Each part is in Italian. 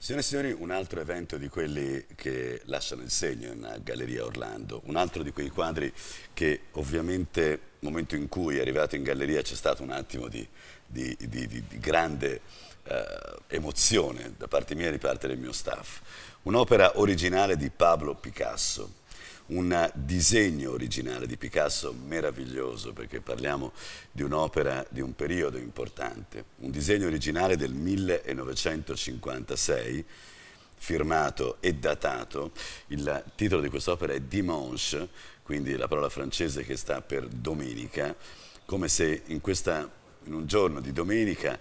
Signore e signori, un altro evento di quelli che lasciano il segno in Galleria Orlando, un altro di quei quadri che ovviamente nel momento in cui è arrivato in galleria c'è stato un attimo di, di, di, di grande eh, emozione da parte mia e da parte del mio staff. Un'opera originale di Pablo Picasso, un disegno originale di Picasso meraviglioso, perché parliamo di un'opera di un periodo importante, un disegno originale del 1956, firmato e datato, il titolo di quest'opera è Dimanche, quindi la parola francese che sta per domenica, come se in, questa, in un giorno di domenica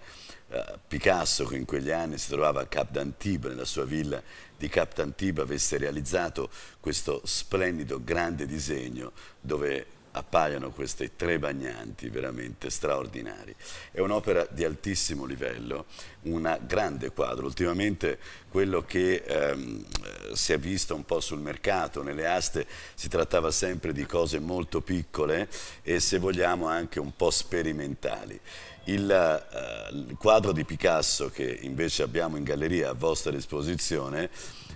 eh, Picasso, che in quegli anni si trovava a Cap d'Antiba, nella sua villa di Cap d'Antiba, avesse realizzato questo splendido, grande disegno dove appaiono questi tre bagnanti veramente straordinari. È un'opera di altissimo livello, un grande quadro. Ultimamente quello che ehm, eh, si è visto un po' sul mercato, nelle aste, si trattava sempre di cose molto piccole e se vogliamo anche un po' sperimentali. Il, uh, il, quadro di Picasso che invece abbiamo in galleria a vostra disposizione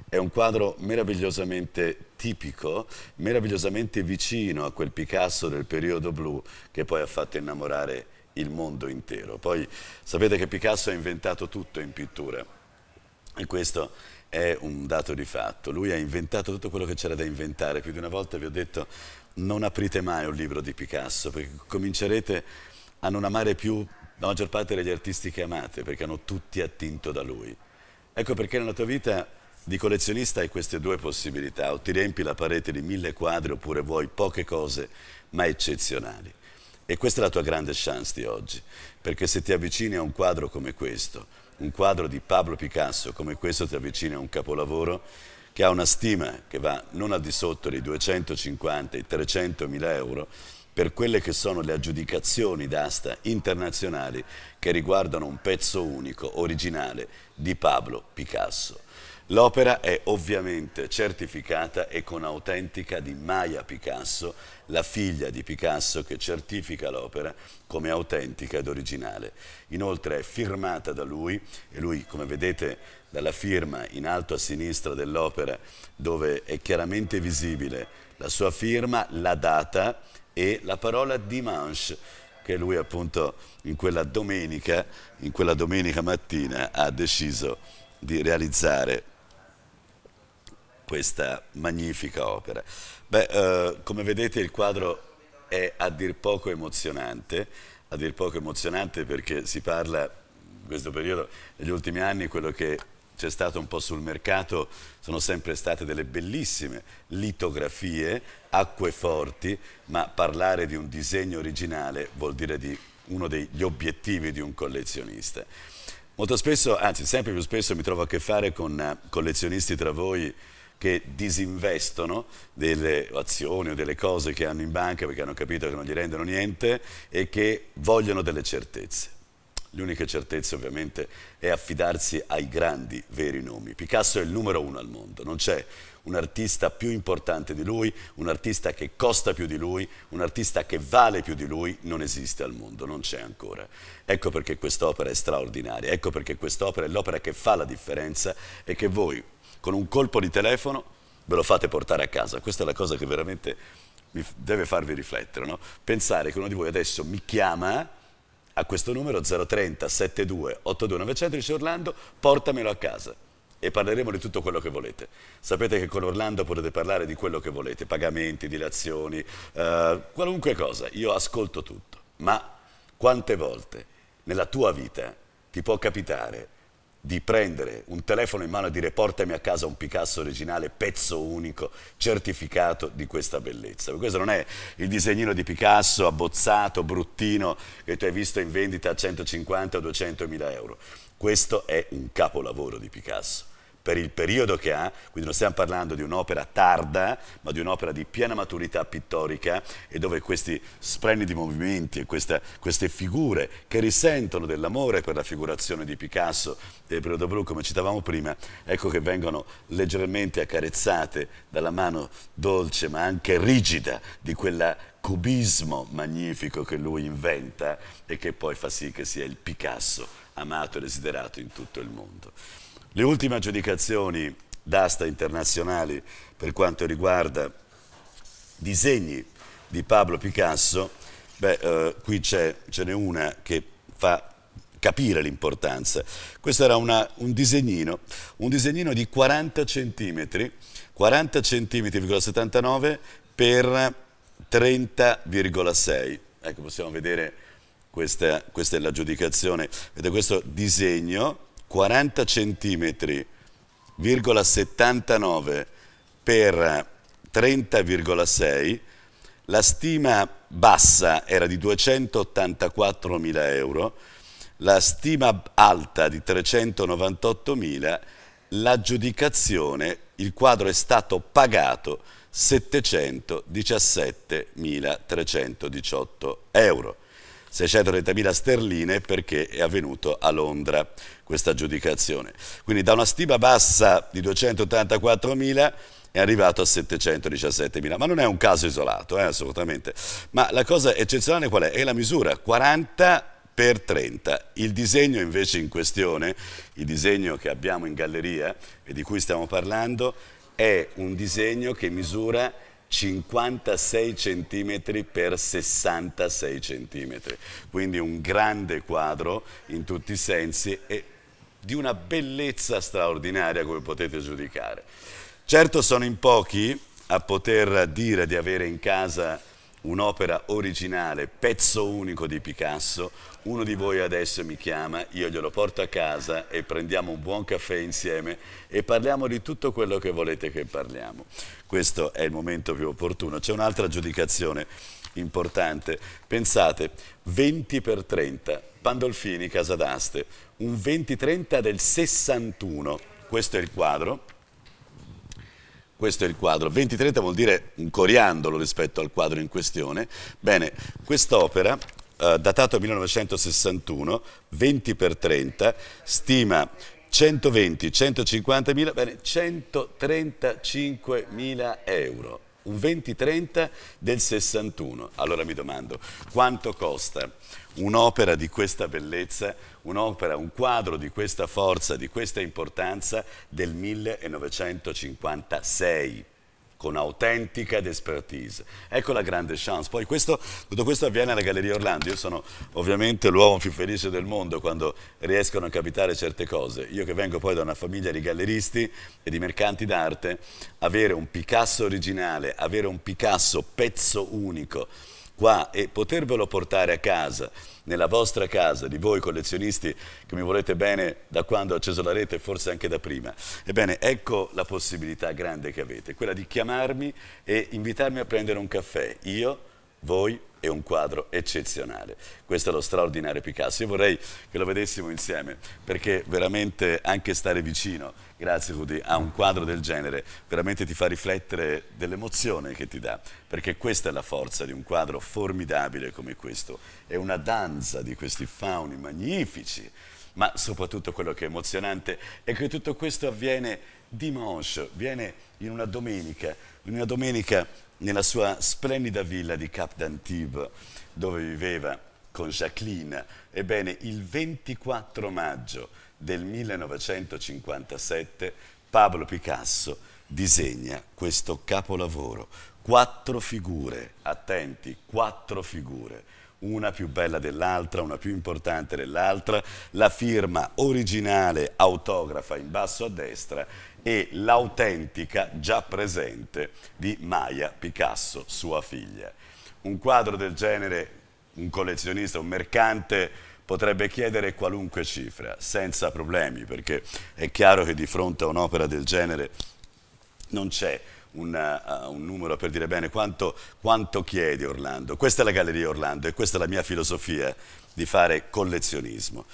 è un quadro meravigliosamente tipico, meravigliosamente vicino a quel Picasso del periodo blu che poi ha fatto innamorare il mondo intero. Poi sapete che Picasso ha inventato tutto in pittura e questo è un dato di fatto. Lui ha inventato tutto quello che c'era da inventare. Più di una volta vi ho detto non aprite mai un libro di Picasso perché comincerete a non amare più la maggior parte degli artisti che amate, perché hanno tutti attinto da lui. Ecco perché nella tua vita di collezionista hai queste due possibilità, o ti riempi la parete di mille quadri oppure vuoi poche cose, ma eccezionali. E questa è la tua grande chance di oggi, perché se ti avvicini a un quadro come questo, un quadro di Pablo Picasso come questo ti avvicini a un capolavoro che ha una stima che va non al di sotto dei 250 e 300 mila euro, per quelle che sono le aggiudicazioni d'asta internazionali che riguardano un pezzo unico, originale, di Pablo Picasso. L'opera è ovviamente certificata e con autentica di Maya Picasso, la figlia di Picasso che certifica l'opera come autentica ed originale. Inoltre è firmata da lui e lui, come vedete dalla firma in alto a sinistra dell'opera, dove è chiaramente visibile la sua firma, la data e la parola dimanche che lui appunto in quella domenica, in quella domenica mattina ha deciso di realizzare questa magnifica opera. Beh, eh, come vedete il quadro è a dir poco emozionante, a dir poco emozionante perché si parla in questo periodo, negli ultimi anni, quello che c'è stato un po' sul mercato sono sempre state delle bellissime litografie acque forti, ma parlare di un disegno originale vuol dire di uno degli obiettivi di un collezionista. Molto spesso, anzi sempre più spesso mi trovo a che fare con eh, collezionisti tra voi che disinvestono delle azioni o delle cose che hanno in banca perché hanno capito che non gli rendono niente e che vogliono delle certezze. L'unica certezza ovviamente è affidarsi ai grandi veri nomi. Picasso è il numero uno al mondo, non c'è un artista più importante di lui, un artista che costa più di lui, un artista che vale più di lui, non esiste al mondo, non c'è ancora. Ecco perché quest'opera è straordinaria, ecco perché quest'opera è l'opera che fa la differenza e che voi con un colpo di telefono ve lo fate portare a casa. Questa è la cosa che veramente deve farvi riflettere, no? Pensare che uno di voi adesso mi chiama a questo numero 030 72 82 900 dice Orlando portamelo a casa e parleremo di tutto quello che volete. Sapete che con Orlando potete parlare di quello che volete, pagamenti, dilazioni, eh, qualunque cosa. Io ascolto tutto, ma quante volte nella tua vita ti può capitare di prendere un telefono in mano e dire portami a casa un Picasso originale, pezzo unico, certificato di questa bellezza. Questo non è il disegnino di Picasso abbozzato, bruttino, che tu hai visto in vendita a 150 o 200 mila euro. Questo è un capolavoro di Picasso per il periodo che ha, quindi non stiamo parlando di un'opera tarda, ma di un'opera di piena maturità pittorica e dove questi splendidi movimenti e questa, queste figure che risentono dell'amore per la figurazione di Picasso e del periodo blu, come citavamo prima, ecco che vengono leggermente accarezzate dalla mano dolce ma anche rigida di quel cubismo magnifico che lui inventa e che poi fa sì che sia il Picasso amato e desiderato in tutto il mondo. Le ultime aggiudicazioni d'asta internazionali per quanto riguarda disegni di Pablo Picasso, beh, eh, qui ce n'è una che fa capire l'importanza. Questo era una, un disegnino, un disegnino di 40 cm, 40 cm,79 per 30,6. Ecco, possiamo vedere questa, questa è l'aggiudicazione, vedete questo disegno 40 cm, per 30,6, la stima bassa era di 284.000 euro, la stima alta di 398.000, l'aggiudicazione, il quadro è stato pagato 717.318 euro. 630.000 sterline perché è avvenuto a Londra questa aggiudicazione. Quindi da una stima bassa di 284.000 è arrivato a 717.000, ma non è un caso isolato, eh, assolutamente. Ma la cosa eccezionale qual è? È la misura, 40 per 30. Il disegno invece in questione, il disegno che abbiamo in galleria e di cui stiamo parlando, è un disegno che misura 56 cm x 66 cm, quindi un grande quadro in tutti i sensi e di una bellezza straordinaria come potete giudicare. Certo sono in pochi a poter dire di avere in casa un'opera originale, pezzo unico di Picasso, uno di voi adesso mi chiama, io glielo porto a casa e prendiamo un buon caffè insieme e parliamo di tutto quello che volete che parliamo. Questo è il momento più opportuno. C'è un'altra giudicazione importante. Pensate, 20 per 30, Pandolfini, Casa d'Aste, un 20-30 del 61, questo è il quadro, questo è il quadro. 2030 vuol dire un coriandolo rispetto al quadro in questione. Bene, quest'opera, eh, datato 1961, 20 per 30, stima 120, 150 mila, bene, 135 mila euro un 20-30 del 61. Allora mi domando, quanto costa un'opera di questa bellezza, un'opera, un quadro di questa forza, di questa importanza del 1956? con autentica ed expertise. Ecco la grande chance. Poi questo, tutto questo avviene alla Galleria Orlando. Io sono ovviamente l'uomo più felice del mondo quando riescono a capitare certe cose. Io che vengo poi da una famiglia di galleristi e di mercanti d'arte, avere un Picasso originale, avere un Picasso pezzo unico, qua e potervelo portare a casa, nella vostra casa, di voi collezionisti che mi volete bene da quando ho acceso la rete e forse anche da prima. Ebbene, ecco la possibilità grande che avete, quella di chiamarmi e invitarmi a prendere un caffè. Io voi è un quadro eccezionale. Questo è lo straordinario Picasso. Io vorrei che lo vedessimo insieme, perché veramente anche stare vicino, grazie Rudy, a un quadro del genere, veramente ti fa riflettere dell'emozione che ti dà, perché questa è la forza di un quadro formidabile come questo. È una danza di questi fauni magnifici, ma soprattutto quello che è emozionante è che tutto questo avviene dimanche, avviene in una domenica, in una domenica nella sua splendida villa di Cap d'Antibes, dove viveva con Jacqueline. Ebbene, il 24 maggio del 1957 Pablo Picasso disegna questo capolavoro. Quattro figure, attenti, quattro figure una più bella dell'altra, una più importante dell'altra, la firma originale autografa in basso a destra e l'autentica già presente di Maya Picasso, sua figlia. Un quadro del genere, un collezionista, un mercante potrebbe chiedere qualunque cifra, senza problemi, perché è chiaro che di fronte a un'opera del genere non c'è una, uh, un numero per dire bene quanto, quanto chiedi Orlando. Questa è la Galleria Orlando e questa è la mia filosofia di fare collezionismo.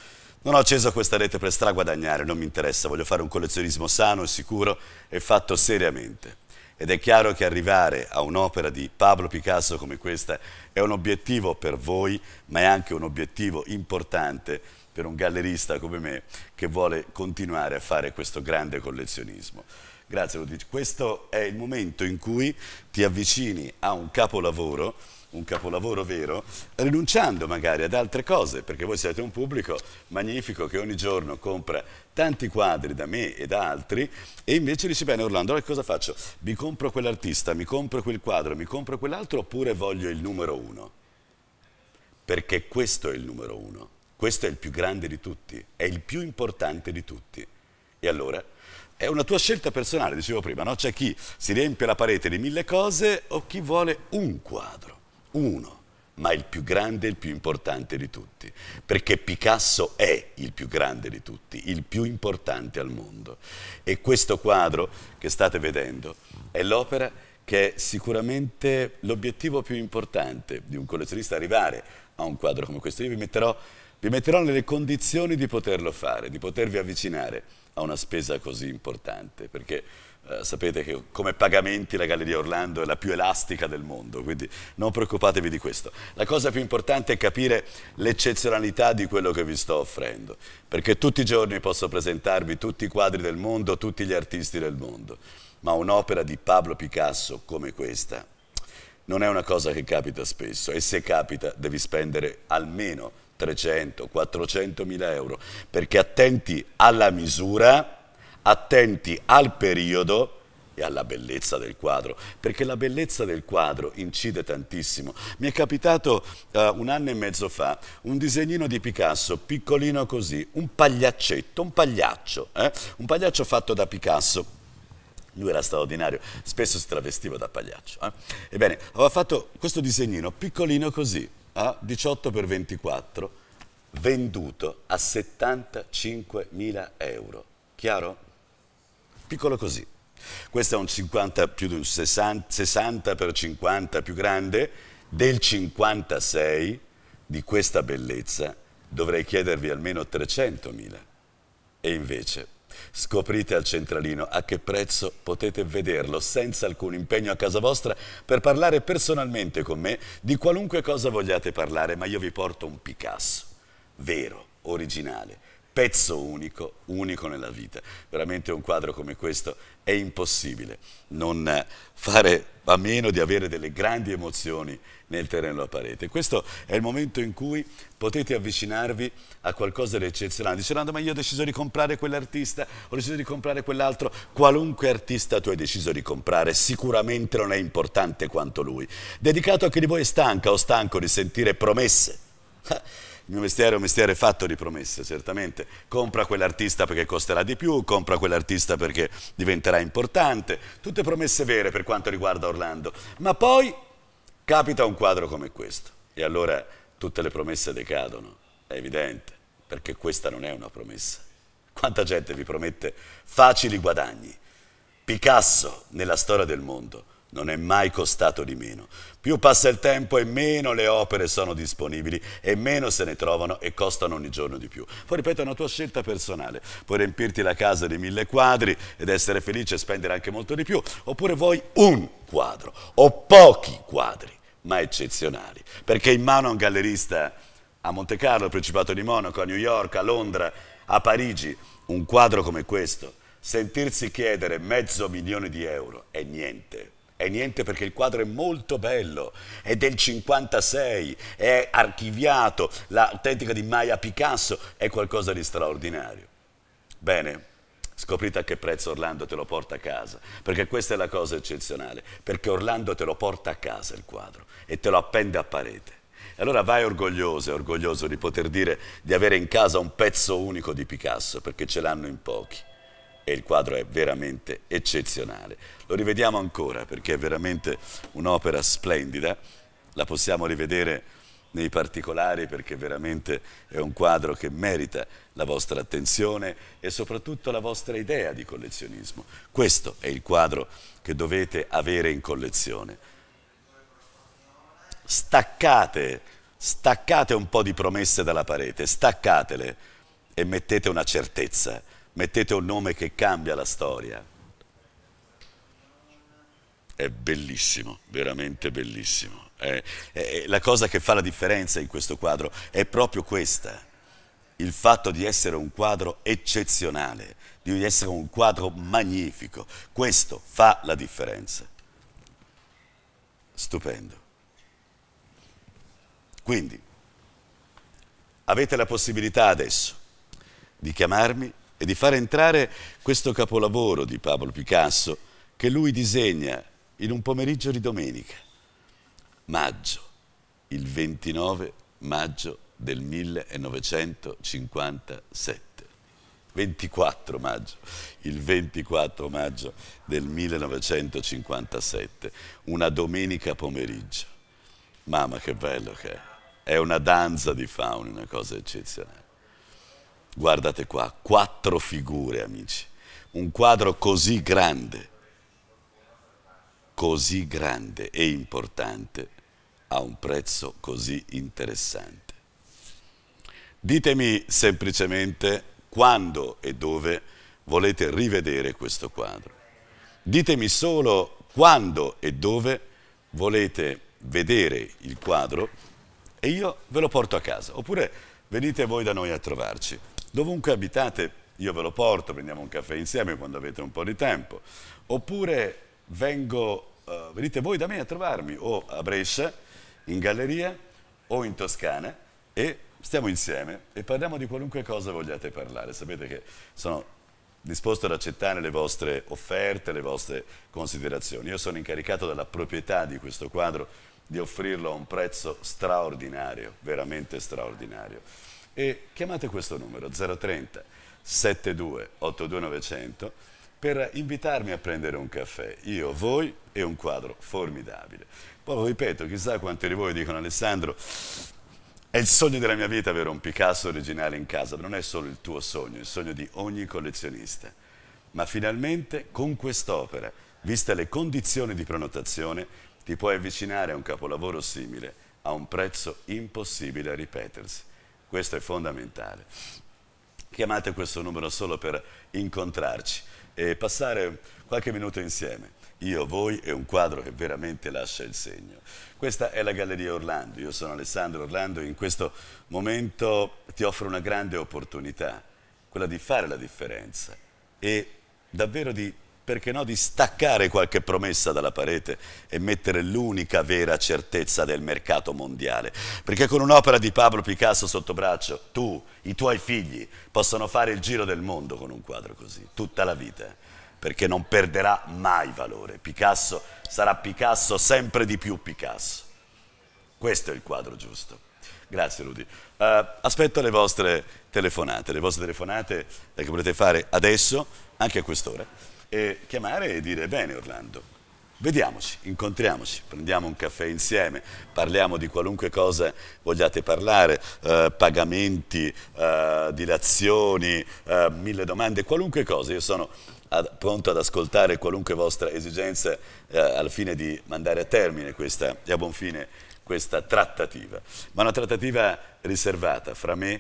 Non ho acceso questa rete per straguadagnare, non mi interessa, voglio fare un collezionismo sano e sicuro e fatto seriamente. Ed è chiaro che arrivare a un'opera di Pablo Picasso come questa è un obiettivo per voi, ma è anche un obiettivo importante per un gallerista come me che vuole continuare a fare questo grande collezionismo. Grazie Luigi. Questo è il momento in cui ti avvicini a un capolavoro un capolavoro vero, rinunciando magari ad altre cose, perché voi siete un pubblico magnifico che ogni giorno compra tanti quadri da me e da altri e invece dici bene Orlando, allora cosa faccio? Mi compro quell'artista, mi compro quel quadro, mi compro quell'altro oppure voglio il numero uno? Perché questo è il numero uno, questo è il più grande di tutti, è il più importante di tutti. E allora è una tua scelta personale, dicevo prima, no? C'è chi si riempie la parete di mille cose o chi vuole un quadro, uno, ma il più grande e il più importante di tutti, perché Picasso è il più grande di tutti, il più importante al mondo. E questo quadro che state vedendo è l'opera che è sicuramente l'obiettivo più importante di un collezionista arrivare a un quadro come questo. Io vi metterò vi metterò nelle condizioni di poterlo fare, di potervi avvicinare a una spesa così importante, perché eh, sapete che come pagamenti la Galleria Orlando è la più elastica del mondo, quindi non preoccupatevi di questo. La cosa più importante è capire l'eccezionalità di quello che vi sto offrendo, perché tutti i giorni posso presentarvi tutti i quadri del mondo, tutti gli artisti del mondo, ma un'opera di Pablo Picasso come questa non è una cosa che capita spesso e se capita devi spendere almeno 300, 400 mila euro, perché attenti alla misura, attenti al periodo e alla bellezza del quadro, perché la bellezza del quadro incide tantissimo. Mi è capitato uh, un anno e mezzo fa un disegnino di Picasso, piccolino così, un pagliaccetto, un pagliaccio, eh? un pagliaccio fatto da Picasso, lui era straordinario, spesso si travestiva da pagliaccio. Eh? Ebbene, aveva fatto questo disegnino piccolino così, a 18 per 24, venduto a 75.000 euro. Chiaro? Piccolo così. Questo è un 50 più di un 60, 60 per 50 più grande del 56 di questa bellezza dovrei chiedervi almeno 300.000 e invece Scoprite al centralino a che prezzo potete vederlo senza alcun impegno a casa vostra per parlare personalmente con me di qualunque cosa vogliate parlare, ma io vi porto un Picasso, vero, originale, pezzo unico, unico nella vita. Veramente un quadro come questo è impossibile non fare a meno di avere delle grandi emozioni nel terreno a parete. Questo è il momento in cui potete avvicinarvi a qualcosa di eccezionale. dicendo ma io ho deciso di comprare quell'artista, ho deciso di comprare quell'altro. Qualunque artista tu hai deciso di comprare, sicuramente non è importante quanto lui. Dedicato a chi di voi è stanca o stanco di sentire promesse. Il mio mestiere è un mestiere fatto di promesse, certamente. Compra quell'artista perché costerà di più, compra quell'artista perché diventerà importante. Tutte promesse vere per quanto riguarda Orlando. Ma poi capita un quadro come questo. E allora tutte le promesse decadono. È evidente, perché questa non è una promessa. Quanta gente vi promette facili guadagni? Picasso nella storia del mondo non è mai costato di meno. Più passa il tempo e meno le opere sono disponibili e meno se ne trovano e costano ogni giorno di più. Poi ripeto, è una tua scelta personale. Puoi riempirti la casa di mille quadri ed essere felice e spendere anche molto di più, oppure vuoi un quadro o pochi quadri, ma eccezionali, perché in mano a un gallerista a Monte Carlo, al Principato di Monaco, a New York, a Londra, a Parigi, un quadro come questo, sentirsi chiedere mezzo milione di euro è niente e niente perché il quadro è molto bello, è del 56, è archiviato, l'autentica di Maya Picasso è qualcosa di straordinario. Bene, scoprite a che prezzo Orlando te lo porta a casa, perché questa è la cosa eccezionale, perché Orlando te lo porta a casa il quadro e te lo appende a parete. Allora vai orgoglioso, e orgoglioso di poter dire di avere in casa un pezzo unico di Picasso, perché ce l'hanno in pochi e il quadro è veramente eccezionale. Lo rivediamo ancora perché è veramente un'opera splendida, la possiamo rivedere nei particolari perché veramente è un quadro che merita la vostra attenzione e soprattutto la vostra idea di collezionismo. Questo è il quadro che dovete avere in collezione. Staccate, staccate un po' di promesse dalla parete, staccatele e mettete una certezza mettete un nome che cambia la storia. È bellissimo, veramente bellissimo. È, è, la cosa che fa la differenza in questo quadro è proprio questa, il fatto di essere un quadro eccezionale, di essere un quadro magnifico. Questo fa la differenza. Stupendo. Quindi, avete la possibilità adesso di chiamarmi e di far entrare questo capolavoro di Pablo Picasso che lui disegna in un pomeriggio di domenica, maggio, il 29 maggio del 1957. 24 maggio, il 24 maggio del 1957, una domenica pomeriggio. Mamma che bello che è, è una danza di fauna, una cosa eccezionale. Guardate qua, quattro figure, amici. Un quadro così grande, così grande e importante, a un prezzo così interessante. Ditemi semplicemente quando e dove volete rivedere questo quadro. Ditemi solo quando e dove volete vedere il quadro e io ve lo porto a casa. Oppure venite voi da noi a trovarci. Dovunque abitate, io ve lo porto, prendiamo un caffè insieme quando avete un po' di tempo. Oppure vengo, uh, venite voi da me a trovarmi o a Brescia, in galleria o in Toscana e stiamo insieme e parliamo di qualunque cosa vogliate parlare. Sapete che sono disposto ad accettare le vostre offerte, le vostre considerazioni. Io sono incaricato dalla proprietà di questo quadro di offrirlo a un prezzo straordinario, veramente straordinario e chiamate questo numero 030 72 82900 per invitarmi a prendere un caffè, io, voi e un quadro formidabile. Poi lo ripeto, chissà quanti di voi dicono Alessandro, è il sogno della mia vita avere un Picasso originale in casa, ma non è solo il tuo sogno, è il sogno di ogni collezionista. Ma finalmente con quest'opera, viste le condizioni di prenotazione, ti puoi avvicinare a un capolavoro simile a un prezzo impossibile a ripetersi questo è fondamentale. Chiamate questo numero solo per incontrarci e passare qualche minuto insieme. Io, voi e un quadro che veramente lascia il segno. Questa è la Galleria Orlando, io sono Alessandro Orlando e in questo momento ti offro una grande opportunità, quella di fare la differenza e davvero di perché no, di staccare qualche promessa dalla parete e mettere l'unica vera certezza del mercato mondiale. Perché con un'opera di Pablo Picasso sotto braccio, tu, i tuoi figli, possono fare il giro del mondo con un quadro così, tutta la vita, eh. perché non perderà mai valore. Picasso sarà Picasso, sempre di più Picasso. Questo è il quadro giusto. Grazie Rudy. Uh, aspetto le vostre telefonate, le vostre telefonate eh, che potete fare adesso, anche a quest'ora e chiamare e dire bene Orlando, Vediamoci, incontriamoci, prendiamo un caffè insieme, parliamo di qualunque cosa vogliate parlare, eh, pagamenti, eh, dilazioni, eh, mille domande, qualunque cosa. Io sono ad, pronto ad ascoltare qualunque vostra esigenza eh, al fine di mandare a termine questa, e a buon fine questa trattativa. Ma una trattativa riservata fra me,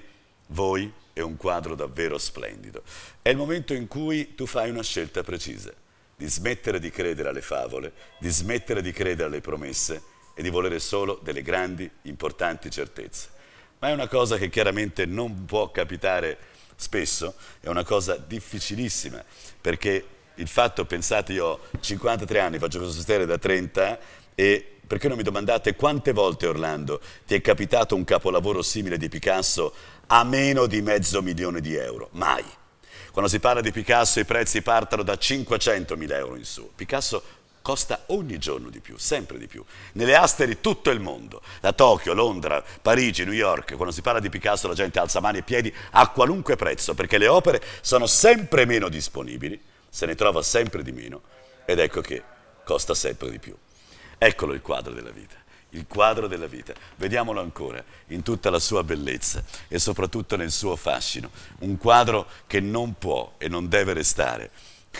voi, è un quadro davvero splendido. È il momento in cui tu fai una scelta precisa, di smettere di credere alle favole, di smettere di credere alle promesse e di volere solo delle grandi, importanti certezze. Ma è una cosa che chiaramente non può capitare spesso, è una cosa difficilissima, perché il fatto, pensate, io ho 53 anni, faccio questo mestiere da 30 e perché non mi domandate quante volte, Orlando, ti è capitato un capolavoro simile di Picasso a meno di mezzo milione di euro? Mai. Quando si parla di Picasso i prezzi partono da 500.000 euro in su. Picasso costa ogni giorno di più, sempre di più. Nelle aste di tutto il mondo, da Tokyo, Londra, Parigi, New York, quando si parla di Picasso la gente alza mani e piedi a qualunque prezzo, perché le opere sono sempre meno disponibili, se ne trova sempre di meno ed ecco che costa sempre di più. Eccolo il quadro della vita, il quadro della vita. Vediamolo ancora in tutta la sua bellezza e soprattutto nel suo fascino. Un quadro che non può e non deve restare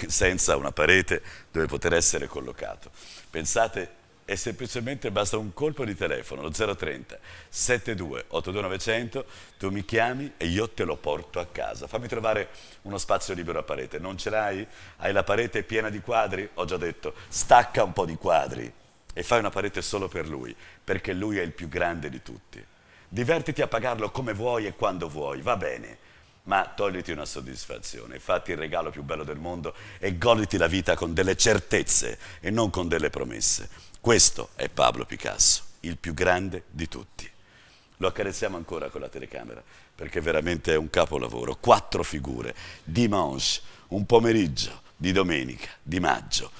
senza una parete dove poter essere collocato. Pensate, è semplicemente basta un colpo di telefono, lo 030 72 82 900, tu mi chiami e io te lo porto a casa. Fammi trovare uno spazio libero a parete. Non ce l'hai? Hai la parete piena di quadri? Ho già detto, stacca un po' di quadri e fai una parete solo per lui, perché lui è il più grande di tutti. Divertiti a pagarlo come vuoi e quando vuoi, va bene, ma togliti una soddisfazione, fatti il regalo più bello del mondo e goditi la vita con delle certezze e non con delle promesse. Questo è Pablo Picasso, il più grande di tutti. Lo accarezziamo ancora con la telecamera perché veramente è un capolavoro. Quattro figure, dimanche, un pomeriggio di domenica, di maggio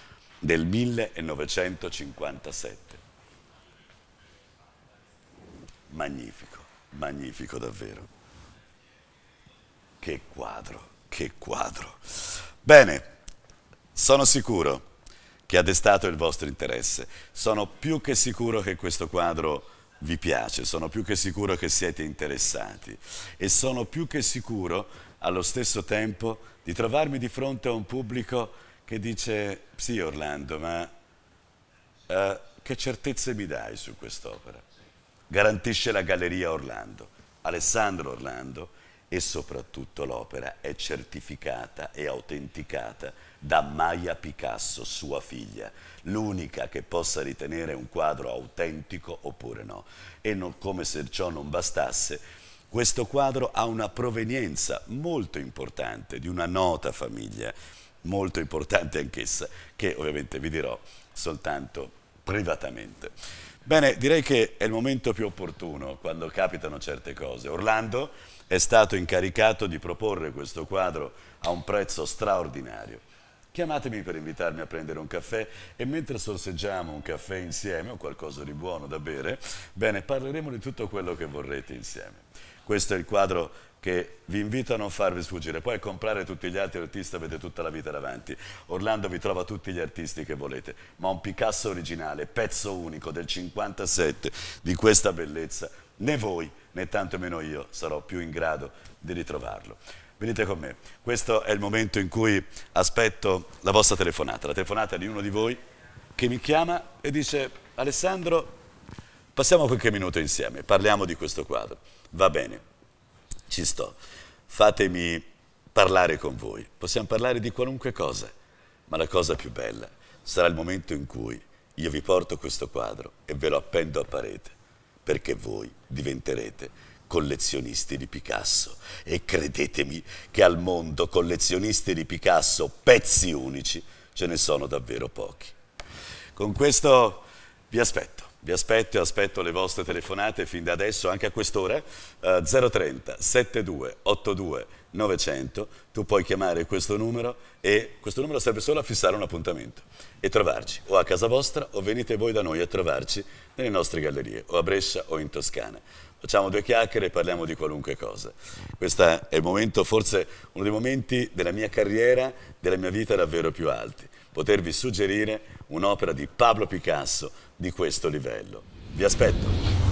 del 1957. Magnifico, magnifico davvero. Che quadro, che quadro. Bene, sono sicuro che ha destato il vostro interesse. Sono più che sicuro che questo quadro vi piace, sono più che sicuro che siete interessati e sono più che sicuro allo stesso tempo di trovarmi di fronte a un pubblico che dice, sì Orlando, ma eh, che certezze mi dai su quest'opera? Garantisce la Galleria Orlando, Alessandro Orlando e soprattutto l'opera è certificata e autenticata da Maya Picasso, sua figlia, l'unica che possa ritenere un quadro autentico oppure no. E non, come se ciò non bastasse, questo quadro ha una provenienza molto importante di una nota famiglia molto importante anch'essa, che ovviamente vi dirò soltanto privatamente. Bene, direi che è il momento più opportuno quando capitano certe cose. Orlando è stato incaricato di proporre questo quadro a un prezzo straordinario. Chiamatemi per invitarmi a prendere un caffè e mentre sorseggiamo un caffè insieme o qualcosa di buono da bere, bene, parleremo di tutto quello che vorrete insieme. Questo è il quadro che vi invito a non farvi sfuggire, poi a comprare tutti gli altri artisti avete tutta la vita davanti. Orlando vi trova tutti gli artisti che volete, ma un Picasso originale, pezzo unico del 57 di questa bellezza, né voi né tantomeno io sarò più in grado di ritrovarlo. Venite con me, questo è il momento in cui aspetto la vostra telefonata, la telefonata di uno di voi che mi chiama e dice Alessandro, passiamo qualche minuto insieme, parliamo di questo quadro. Va bene ci sto. Fatemi parlare con voi. Possiamo parlare di qualunque cosa, ma la cosa più bella sarà il momento in cui io vi porto questo quadro e ve lo appendo a parete, perché voi diventerete collezionisti di Picasso e credetemi che al mondo collezionisti di Picasso pezzi unici ce ne sono davvero pochi. Con questo vi aspetto. Vi aspetto e aspetto le vostre telefonate fin da adesso, anche a quest'ora, eh, 030 72 82 900. Tu puoi chiamare questo numero e questo numero serve solo a fissare un appuntamento e trovarci o a casa vostra o venite voi da noi a trovarci nelle nostre gallerie o a Brescia o in Toscana facciamo due chiacchiere e parliamo di qualunque cosa. Questo è il momento, forse uno dei momenti della mia carriera, della mia vita davvero più alti. Potervi suggerire un'opera di Pablo Picasso di questo livello. Vi aspetto.